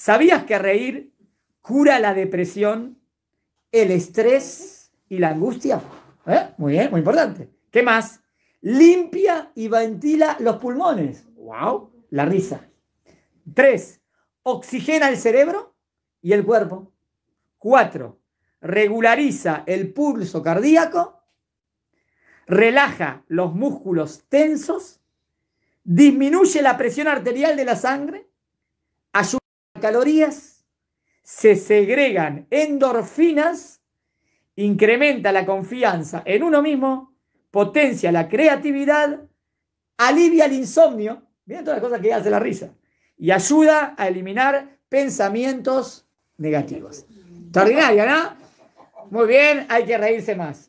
¿Sabías que reír cura la depresión, el estrés y la angustia? ¿Eh? Muy bien, muy importante. ¿Qué más? Limpia y ventila los pulmones. ¡Wow! La risa. Tres, oxigena el cerebro y el cuerpo. Cuatro, regulariza el pulso cardíaco, relaja los músculos tensos, disminuye la presión arterial de la sangre, calorías, se segregan endorfinas, incrementa la confianza en uno mismo, potencia la creatividad, alivia el insomnio, miren todas las cosas que hace la risa, y ayuda a eliminar pensamientos negativos. Extraordinaria, ¿no? Muy bien, hay que reírse más.